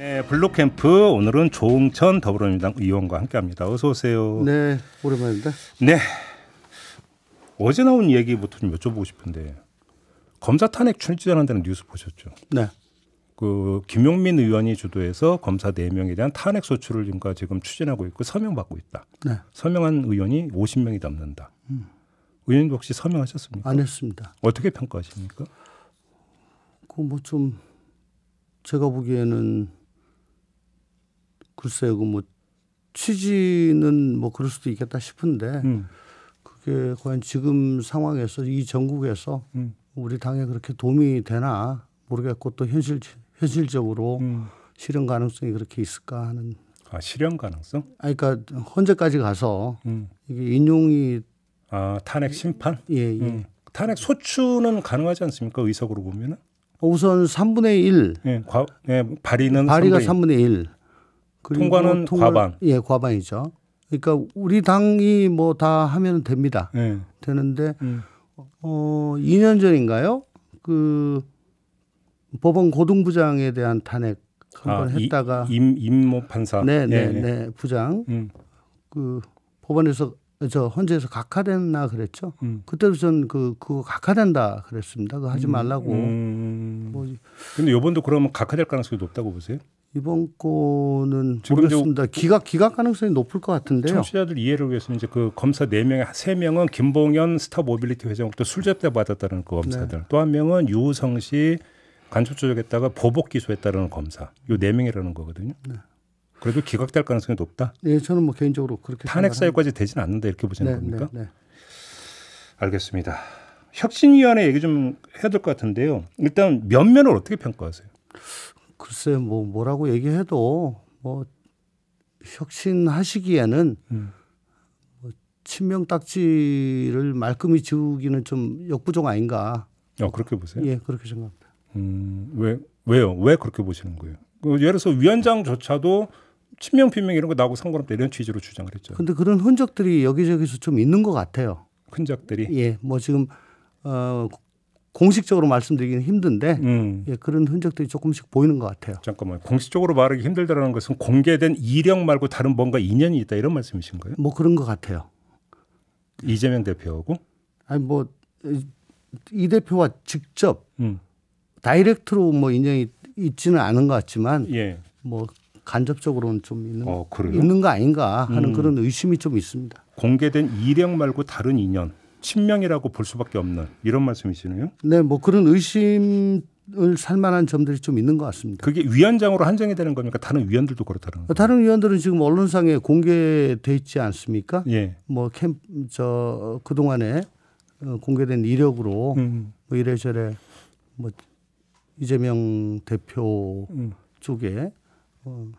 네, 블록캠프 오늘은 조응천 더불어민주당 의원과 함께합니다. 어서 오세요. 네, 오랜만입니다. 네, 어제 나온 얘기부터 좀 여쭤보고 싶은데 검사 탄핵 출전한다는 뉴스 보셨죠? 네. 그 김용민 의원이 주도해서 검사 네명에 대한 탄핵 소추를 지금 지금 추진하고 있고 서명받고 있다. 네. 서명한 의원이 50명이 넘는다. 음. 의원님 혹시 서명하셨습니까? 안 했습니다. 어떻게 평가하십니까? 그 뭐 좀 제가 보기에는 글쎄요, 그 뭐 취지는 뭐 그럴 수도 있겠다 싶은데 음. 그게 과연 지금 상황에서 이 전국에서 음. 우리 당에 그렇게 도움이 되나 모르겠고 또 현실 현실적으로 음. 실현 가능성이 그렇게 있을까 하는. 아 실현 가능성? 아 그러니까 헌재까지 가서 음. 이게 인용이 아 탄핵 심판? 예, 예. 음. 탄핵 소추는 가능하지 않습니까 의석으로 보면은? 우선 3분의 1. 예, 과, 예 발의는 발의가 3분의 1. 3분의 1. 통과는 통을, 과반. 예, 과반이죠. 그러니까 우리 당이 뭐 다 하면 됩니다. 네. 되는데 음. 어 2년 전인가요? 그 법원 고등부장에 대한 탄핵 아, 한번 아, 했다가 임 임모 판사 네네네 네, 예, 예. 네, 부장 음. 그 법원에서 저 헌재에서 각하됐나 그랬죠. 음. 그때도 전그 그거 각하된다 그랬습니다. 그거 하지 음, 말라고. 음, 음, 음. 뭐 근데 요번도 그러면 각하될 가능성이 높다고 보세요? 이번 건은 모르겠습니다. 기각 기각 가능성이 높을 것 같은데요. 청취자들 이해를 위해서는 이제 그 검사 네 명에 세 명은 김봉현 스타 모빌리티 회장부터 술접대 받았다는 그 검사들. 네. 또한 명은 유우성 씨 간첩 조작했다가 보복 기소했다는 검사. 요네 명이라는 거거든요. 네. 그래도 기각될 가능성이 높다. 네, 저는 뭐 개인적으로 그렇게 탄핵 사유까지 되지는 않는다 이렇게 보시는 네, 겁니까? 네, 네. 알겠습니다. 혁신위원회 얘기 좀 해야 될 것 같은데요. 일단 면면을 어떻게 평가하세요? 글쎄 뭐 뭐라고 얘기해도 뭐 혁신하시기에는 음. 뭐 친명 딱지를 말끔히 지우기는 좀 역부족 아닌가. 어 그렇게 보세요? 예, 그렇게 생각합니다. 음, 왜 왜요? 왜 그렇게 보시는 거예요? 그 예를 들어서 위원장조차도 친명 비명 이런 거나고 상관없다 이런 취지로 주장을 했죠. 근데 그런 흔적들이 여기저기서 좀 있는 것 같아요. 흔적들이? 예, 뭐 지금 어, 공식적으로 말씀드리기는 힘든데 음. 예, 그런 흔적들이 조금씩 보이는 것 같아요. 잠깐만 공식적으로 말하기 힘들다는 것은 공개된 이력 말고 다른 뭔가 인연이 있다 이런 말씀이신 거예요? 뭐 그런 것 같아요. 이재명 대표하고? 아니 뭐 이 대표와 직접 음. 다이렉트로 뭐 인연이 있지는 않은 것 같지만 예. 뭐 간접적으로는 좀 있는 어, 있는 거 아닌가 하는 음. 그런 의심이 좀 있습니다. 공개된 이력 말고 다른 인연. 친명이라고 볼 수밖에 없는 이런 말씀이시네요. 네, 뭐 그런 의심 을 살만한 점들이 좀 있는 것 같습니다. 그게 위원장으로 한정이 되는 겁니까? 다른 위원들도 그렇다는 거예 다른 위원들은 지금 언론상에 공개돼 있지 않습니까? 예. 뭐캠저 그동안에 어, 공개된 이력으로 음. 뭐 이래저래 뭐 이재명 대표 음. 쪽에 어,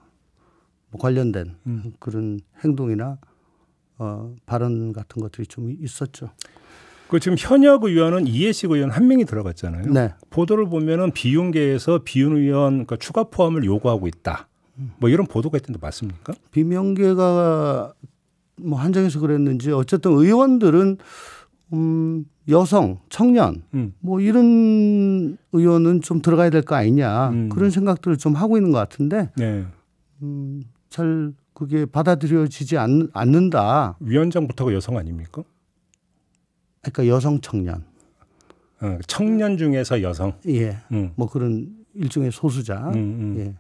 뭐 관련된 음. 그런 행동이나 어, 발언 같은 것들이 좀 있었죠. 그 지금 현역 의원은 이해식 의원 한 명이 들어갔잖아요. 네. 보도를 보면은 비윤계에서 비윤 의원 그 추가 포함을 요구하고 있다. 뭐 이런 보도가 있던데 맞습니까? 비명계가 뭐 한정해서 그랬는지 어쨌든 의원들은 음 여성, 청년 음. 뭐 이런 의원은 좀 들어가야 될 거 아니냐 음. 그런 생각들을 좀 하고 있는 것 같은데 네. 음, 잘 그게 받아들여지지 않, 않는다. 위원장부터가 여성 아닙니까? 그러니까 여성 청년. 어, 청년 중에서 여성. 예. 음. 뭐 그런 일종의 소수자. 음, 음. 예.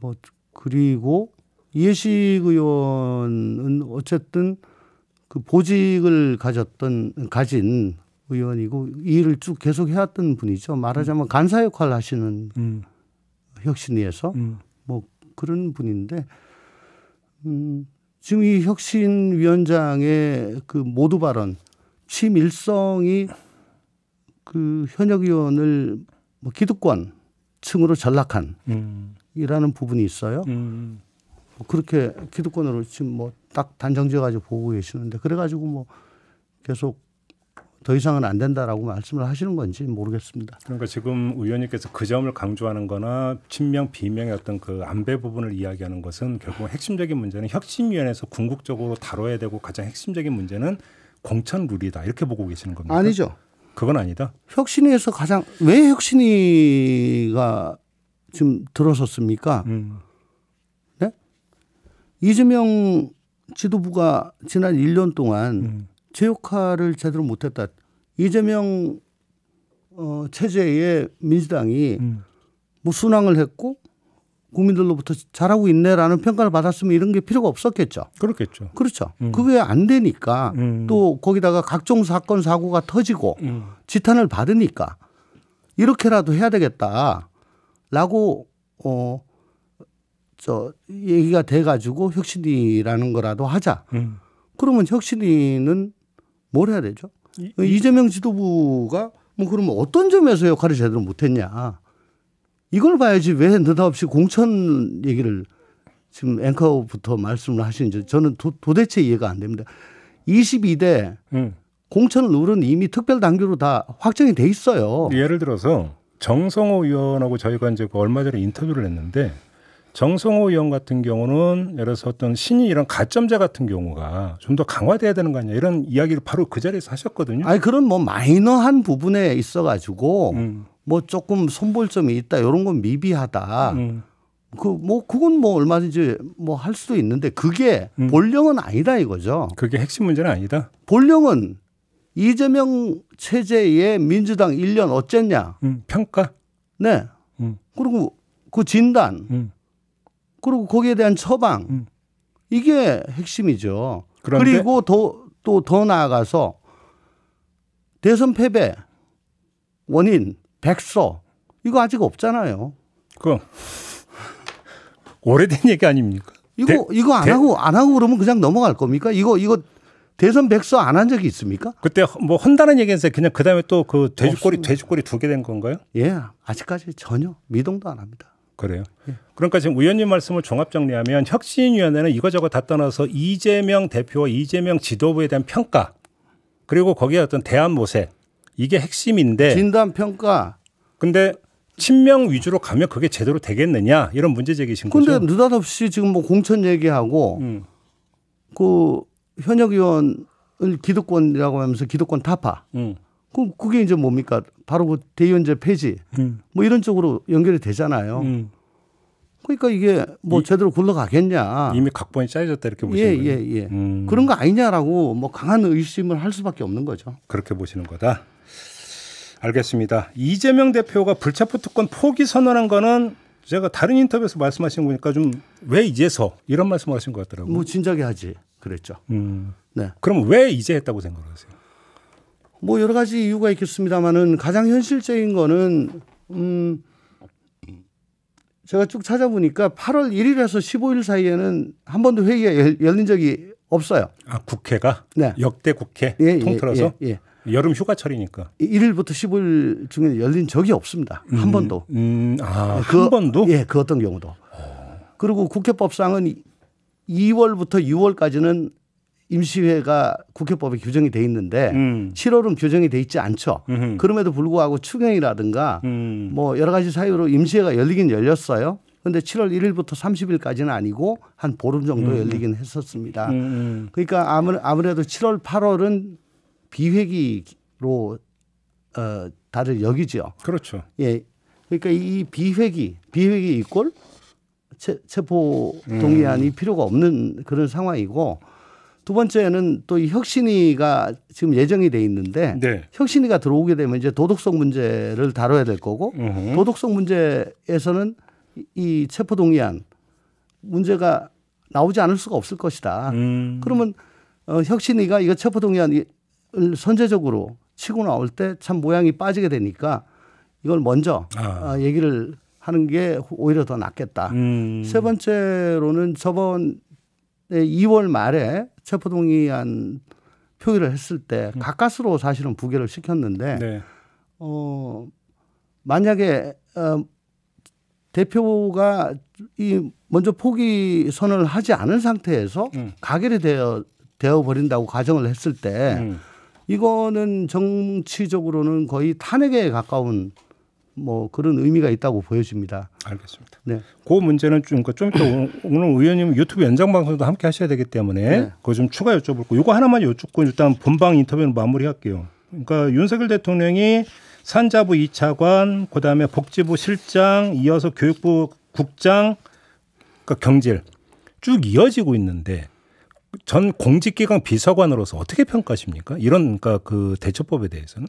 뭐 그리고 예식 의원은 어쨌든 그 보직을 가졌던 가진 의원이고 이 일을 쭉 계속 해왔던 분이죠. 말하자면 음. 간사 역할을 하시는 음. 혁신위에서 음. 그런 분인데 음, 지금 이 혁신위원장의 그 모두 발언 취밀성이 그 현역 의원을 뭐 기득권 층으로 전락한 이라는 부분이 있어요. 음. 음. 그렇게 기득권으로 지금 뭐 딱 단정지어 가지고 보고 계시는데 그래 가지고 뭐 계속 더 이상은 안 된다라고 말씀을 하시는 건지 모르겠습니다. 그러니까 지금 의원님께서 그 점을 강조하는 거나 친명 비명의 어떤 그 안배 부분을 이야기하는 것은 결국 핵심적인 문제는 혁신위원회에서 궁극적으로 다뤄야 되고 가장 핵심적인 문제는 공천 룰이다 이렇게 보고 계시는 겁니다. 아니죠. 그건 아니다. 혁신위에서 가장 왜 혁신위가 지금 들어섰습니까? 음. 네? 이재명 지도부가 지난 1년 동안 음. 제 역할을 제대로 못했다. 이재명 어, 체제의 민주당이 음. 뭐 순항을 했고 국민들로부터 잘하고 있네라는 평가를 받았으면 이런 게 필요가 없었겠죠. 그렇겠죠. 그렇죠. 음. 그게 안 되니까 음. 또 거기다가 각종 사건 사고가 터지고 음. 지탄을 받으니까 이렇게라도 해야 되겠다라고 어. 저 얘기가 돼가지고 혁신이라는 거라도 하자. 음. 그러면 혁신이는 뭘 해야 되죠? 그 이, 이재명 지도부가 뭐 그러면 어떤 점에서 역할을 제대로 못했냐 이걸 봐야지 왜 느닷없이 공천 얘기를 지금 앵커부터 말씀을 하시는지 저는 도, 대체 이해가 안 됩니다. 22대 음. 공천 룰은 이미 특별 당규로 다 확정이 돼 있어요. 예를 들어서 정성호 의원하고 저희가 이제 얼마 전에 인터뷰를 했는데 정성호 의원 같은 경우는 예를 들어서 어떤 신이 이런 가점자 같은 경우가 좀 더 강화돼야 되는 거 아니냐 이런 이야기를 바로 그 자리에서 하셨거든요. 아니 그런 뭐 마이너한 부분에 있어 가지고 음. 뭐 조금 손볼 점이 있다 이런 건 미비하다. 음. 그뭐 그건 뭐 얼마든지 뭐 할 수도 있는데 그게 음. 본령은 아니다 이거죠. 그게 핵심 문제는 아니다. 본령은 이재명 체제의 민주당 1년 어쨌냐? 음, 평가. 네. 음. 그리고 그 진단. 음. 그리고 거기에 대한 처방 음. 이게 핵심이죠. 그리고 더또 더 나아가서 대선 패배 원인 백서 이거 아직 없잖아요. 그 오래된 얘기 아닙니까? 이거 대, 이거 안 대, 하고 안 하고 그러면 그냥 넘어갈 겁니까? 이거 이거 대선 백서 안 한 적이 있습니까? 그때 뭐 헌다는 얘기에서 그냥 그다음에 또 그 돼지꼬리 돼지꼬리 두 개 된 건가요? 예, 아직까지 전혀 미동도 안 합니다. 그래요. 예. 그러니까 지금 의원님 말씀을 종합 정리하면 혁신위원회는 이거저거 다 떠나서 이재명 대표와 이재명 지도부에 대한 평가 그리고 거기에 어떤 대안 모색 이게 핵심인데 진단 평가. 근데 친명 위주로 가면 그게 제대로 되겠느냐 이런 문제 제기신 근데 거죠. 근데 느닷없이 지금 뭐 공천 얘기하고 음. 그 현역 의원을 기득권이라고 하면서 기득권 타파. 음. 그 그게 이제 뭡니까 바로 그 대의원제 폐지 음. 뭐 이런 쪽으로 연결이 되잖아요. 음. 그러니까 이게 뭐 이, 제대로 굴러가겠냐. 이미 각본이 짜여졌다 이렇게 보시는 예, 거예요. 예예 예. 음. 그런 거 아니냐라고 뭐 강한 의심을 할 수밖에 없는 거죠. 그렇게 보시는 거다. 알겠습니다. 이재명 대표가 불체포 특권 포기 선언한 거는 제가 다른 인터뷰에서 말씀하신 거니까 좀 왜 이제서 이런 말씀을 하신 것 같더라고요. 뭐 진작에 하지 그랬죠. 음. 네. 그럼 왜 이제 했다고 생각하세요? 뭐 여러 가지 이유가 있겠습니다만은 가장 현실적인 거는 음 제가 쭉 찾아보니까 8월 1일에서 15일 사이에는 한 번도 회의가 열, 열린 적이 없어요. 아 국회가 네. 역대 국회 예, 예 통틀어서 예, 예, 여름 휴가철이니까 1일부터 15일 중에 열린 적이 없습니다. 한 음, 번도. 음, 아한 예, 그, 번도? 예, 그 어떤 경우도. 오. 그리고 국회법상은 2월부터 6월까지는 임시회가 국회법에 규정이 돼 있는데 음. 7월은 규정이 돼 있지 않죠. 음흠. 그럼에도 불구하고 추경이라든가 음. 뭐 여러 가지 사유로 임시회가 열리긴 열렸어요. 근데 7월 1일부터 30일까지는 아니고 한 보름 정도 음. 열리긴 했었습니다. 음. 음. 그러니까 아무, 아무래도 7월 8월은 비회기로 어, 다들 여기죠. 그렇죠. 예. 그러니까 이 비회기, 비회기 이꼴 체포 음. 동의안이 필요가 없는 그런 상황이고 두 번째는 또 이 혁신위가 지금 예정이 돼 있는데 네. 혁신위가 들어오게 되면 이제 도덕성 문제를 다뤄야 될 거고 으흠. 도덕성 문제에서는 이 체포 동의안 문제가 나오지 않을 수가 없을 것이다. 음. 그러면 어, 혁신위가 이거 체포 동의안을 선제적으로 치고 나올 때 참 모양이 빠지게 되니까 이걸 먼저 아. 어, 얘기를 하는 게 오히려 더 낫겠다. 음. 세 번째로는 저번 2월 말에 체포동의안 표의를 했을 때 음. 가까스로 사실은 부결을 시켰는데 네. 어 만약에 어, 대표가 이 먼저 포기 선언을 하지 않은 상태에서 음. 가결이 되어 되어 버린다고 가정을 했을 때 음. 이거는 정치적으로는 거의 탄핵에 가까운 뭐 그런 의미가 있다고 보여집니다. 알겠습니다. 네. 그 문제는 좀좀 그러니까 좀 이따 오늘 의원님 유튜브 연장 방송도 함께 하셔야 되기 때문에 네. 그거 좀 추가 여쭤볼고 이거 하나만 여쭙고 일단 본방 인터뷰는 마무리할게요. 그러니까 윤석열 대통령이 산자부 이차관 그다음에 복지부 실장 이어서 교육부 국장 그러니까 경질 쭉 이어지고 있는데 전 공직기강 비서관으로서 어떻게 평가하십니까? 이런 그러니까 그 대처법에 대해서는?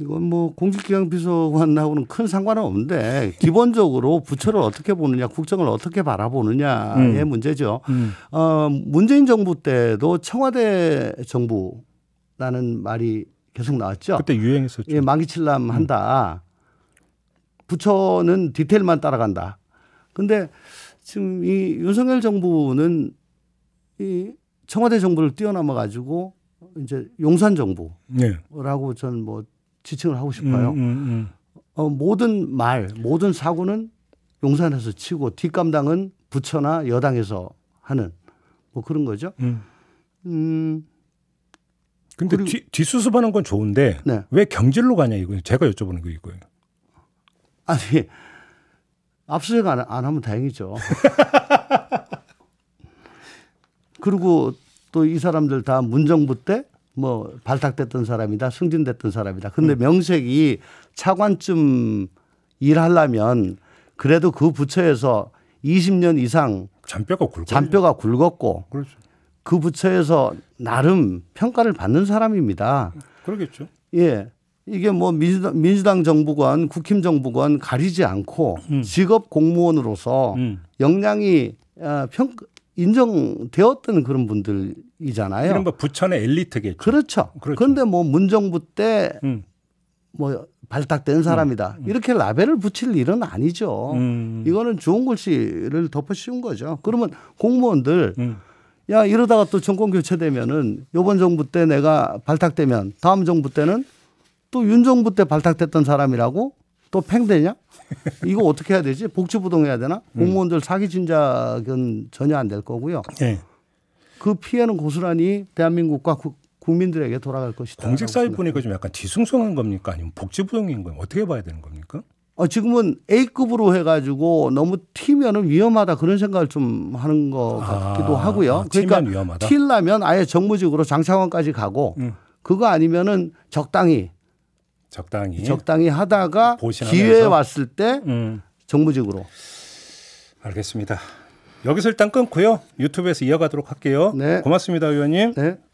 이건 뭐 공직기강 비서관하고는 큰 상관은 없는데 기본적으로 부처를 어떻게 보느냐 국정을 어떻게 바라보느냐의 음. 문제죠. 음. 어, 문재인 정부 때도 청와대 정부라는 말이 계속 나왔죠. 그때 유행했었죠. 예, 망기칠람 한다. 음. 부처는 디테일만 따라간다. 근데 지금 이 윤석열 정부는 이 청와대 정부를 뛰어넘어 가지고 이제 용산 정부라고 네. 저는 뭐 지칭을 하고 싶어요. 음, 음, 음, 어, 모든 말, 모든 사고는 용산에서 치고 뒷감당은 부처나 여당에서 하는 뭐 그런 거죠. 음. 음. 근데 그 뒤, 뒷수습하는 건 좋은데 네. 왜 경질로 가냐 이거예요. 제가 여쭤보는 거 이거예요. 아니 압수수색 안, 안 하면 다행이죠. 그리고 또 이 사람들 다 문정부 때뭐 발탁됐던 사람이다 승진됐던 사람이다. 근데 음. 명색이 차관쯤 일하려면 그래도 그 부처에서 20년 이상 잔뼈가 굵었고, 잔뼈가 굵었고 그렇죠. 그 부처에서 나름 평가를 받는 사람입니다. 그러겠죠. 예. 이게 뭐 민주당, 민주당 정부관, 국힘 정부관 가리지 않고 음. 직업 공무원으로서 음. 역량이 어, 평, 인정되었던 그런 분들이잖아요. 이른바 부천의 엘리트겠죠. 그렇죠. 그렇죠. 그런데 뭐 문정부 때뭐 음. 뭐 발탁된 사람이다. 음. 음. 이렇게 라벨을 붙일 일은 아니죠. 음. 이거는 좋은 글씨를 덮어 씌운 거죠. 그러면 공무원들 음. 야 이러다가 또 정권 교체되면은 요번 정부 때 내가 발탁되면 다음 정부 때는 또 윤 정부 때 발탁됐던 사람이라고 또 팽대냐? 이거 어떻게 해야 되지? 복지부동해야 되나? 음. 공무원들 사기 진작은 전혀 안 될 거고요. 네. 그 피해는 고스란히 대한민국과 구, 국민들에게 돌아갈 것이다. 공직사회 보니까 좀 약간 뒤숭숭한 겁니까? 아니면 복지부동인 거예요? 어떻게 봐야 되는 겁니까? 어, 지금은 A급으로 해가지고 너무 튀면 위험하다 그런 생각을 좀 하는 것 아, 같기도 아, 하고요. 아, 그러니까 위험하다? 튀려면 아예 정무직으로 장차관까지 가고 음. 그거 아니면은 적당히 적당히 적당히 하다가 기회 왔을 때 음. 정무직으로 알겠습니다. 여기서 일단 끊고요. 유튜브에서 이어가도록 할게요. 네. 고맙습니다, 의원님. 네.